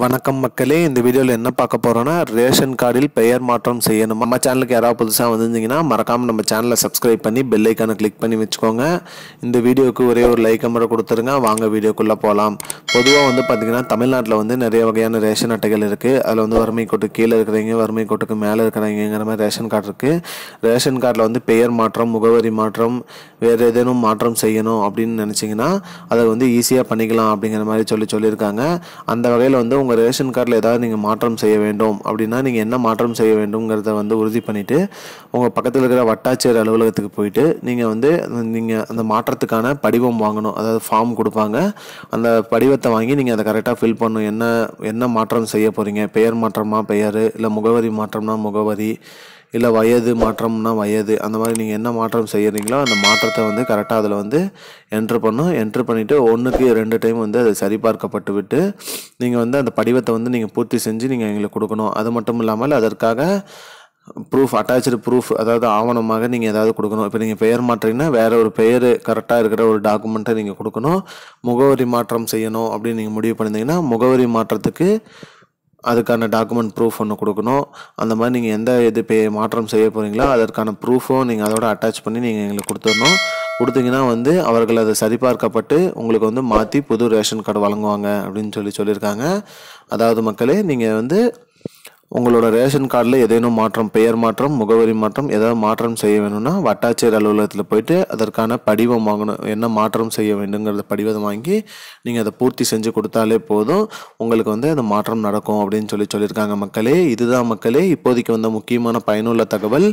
வணக்கம் மக்களே இந்த வீடியோவில் என்ன பார்க்க போகிறோன்னா ரேஷன் கார்டில் பெயர் மாற்றம் செய்யணும் நம்ம சேனலுக்கு யாராவது புதுசாக வந்திருந்தீங்கன்னா மறக்காமல் நம்ம சேனலை சப்ஸ்கிரைப் பண்ணி பெல் ஐக்கானை கிளிக் பண்ணி வச்சுக்கோங்க இந்த வீடியோவுக்கு ஒரே ஒரு லைக் நம்பரை கொடுத்துருங்க வாங்க வீடியோக்குள்ளே போகலாம் பொதுவாக வந்து பார்த்திங்கன்னா தமிழ்நாட்டில் வந்து நிறைய வகையான ரேஷன் அட்டைகள் இருக்குது அதில் வந்து வறுமை கோட்டு கீழே இருக்கிறவங்க வறுமை கோட்டுக்கு மேலே இருக்கிறவங்கிற மாதிரி ரேஷன் கார்டு இருக்குது ரேஷன் கார்டில் வந்து பெயர் மாற்றம் முகவரி மாற்றம் வேறு ஏதேனும் மாற்றம் செய்யணும் அப்படின்னு நினச்சிங்கன்னா அதை வந்து ஈஸியாக பண்ணிக்கலாம் அப்படிங்கிற மாதிரி சொல்லி சொல்லியிருக்காங்க அந்த வகையில் வந்து உங்கள் ரேஷன் கார்டில் ஏதாவது நீங்கள் மாற்றம் செய்ய வேண்டும் அப்படின்னா நீங்கள் என்ன மாற்றம் செய்ய வேண்டும்ங்கிறத வந்து உறுதி பண்ணிவிட்டு உங்கள் பக்கத்தில் இருக்கிற வட்டாட்சியர் அலுவலகத்துக்கு போயிட்டு நீங்கள் வந்து நீங்கள் அந்த மாற்றத்துக்கான படிவம் வாங்கணும் அதாவது ஃபார்ம் கொடுப்பாங்க அந்த படிவத்தை வாங்கி நீங்கள் அதை கரெக்டாக ஃபில் பண்ணணும் என்ன என்ன மாற்றம் செய்ய போகிறீங்க பெயர் மாற்றமாக பெயர் இல்லை முகவரி மாற்றம்னா முகவரி இல்லை வயது மாற்றம்னா வயது அந்த மாதிரி நீங்கள் என்ன மாற்றம் செய்கிறீங்களோ அந்த மாற்றத்தை வந்து கரெக்டாக அதில் வந்து என்ட்ரு பண்ணும் என்ட்ரு பண்ணிவிட்டு ஒன்றுக்கு ரெண்டு டைம் வந்து அது சரிபார்க்கப்பட்டு விட்டு நீங்கள் வந்து அந்த படிவத்தை வந்து நீங்கள் பூர்த்தி செஞ்சு நீங்கள் எங்களுக்கு கொடுக்கணும் அது மட்டும் இல்லாமல் அதற்காக ப்ரூஃப் அட்டாச்சு ப்ரூஃப் அதாவது ஆவணமாக நீங்கள் ஏதாவது கொடுக்கணும் இப்போ நீங்கள் பெயர் மாற்றிங்கன்னா வேறு ஒரு பெயர் கரெக்டாக இருக்கிற ஒரு டாக்குமெண்ட்டை நீங்கள் கொடுக்கணும் முகவரி மாற்றம் செய்யணும் அப்படின்னு நீங்கள் முடிவு பண்ணியிருந்தீங்கன்னா முகவரி மாற்றத்துக்கு அதுக்கான டாக்குமெண்ட் ப்ரூஃப் ஒன்று கொடுக்கணும் அந்த மாதிரி நீங்கள் எந்த இது பே மாற்றம் செய்ய போகிறீங்களோ அதற்கான ப்ரூஃபும் நீங்கள் அதோட அட்டாச் பண்ணி நீங்கள் எங்களுக்கு கொடுத்துடணும் கொடுத்தீங்கன்னா வந்து அவர்கள் அதை சரிபார்க்கப்பட்டு உங்களுக்கு வந்து மாற்றி புது ரேஷன் கார்டு வழங்குவாங்க அப்படின்னு சொல்லி சொல்லியிருக்காங்க அதாவது மக்களே நீங்கள் வந்து உங்களோட ரேஷன் கார்டில் ஏதேனும் மாற்றம் பெயர் மாற்றம் முகவரி மாற்றம் ஏதாவது மாற்றம் செய்ய வேணும்னா வட்டாட்சியர் அலுவலகத்தில் போயிட்டு அதற்கான படிவம் வாங்கணும் என்ன மாற்றம் செய்ய வேண்டுங்கிறத படிவத்தை வாங்கி நீங்கள் அதை பூர்த்தி செஞ்சு கொடுத்தாலே போதும் உங்களுக்கு வந்து அந்த மாற்றம் நடக்கும் அப்படின்னு சொல்லி சொல்லியிருக்காங்க மக்களே இதுதான் மக்களே இப்போதைக்கு வந்த முக்கியமான பயனுள்ள தகவல்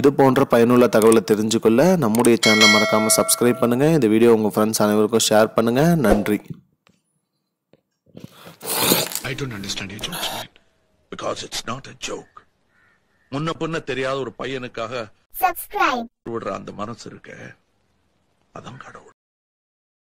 இது போன்ற பயனுள்ள தகவலை தெரிஞ்சுக்கொள்ள நம்முடைய சேனலை மறக்காமல் சப்ஸ்கிரைப் பண்ணுங்கள் இந்த வீடியோ உங்கள் ஃப்ரெண்ட்ஸ் அனைவருக்கும் ஷேர் பண்ணுங்கள் நன்றி I don't understand your jokes, because it's not a joke முன்ன பொண்ண தெரியாத ஒரு பையனுக்காக விடுற அந்த மனசு இருக்க அதான் கடவுள்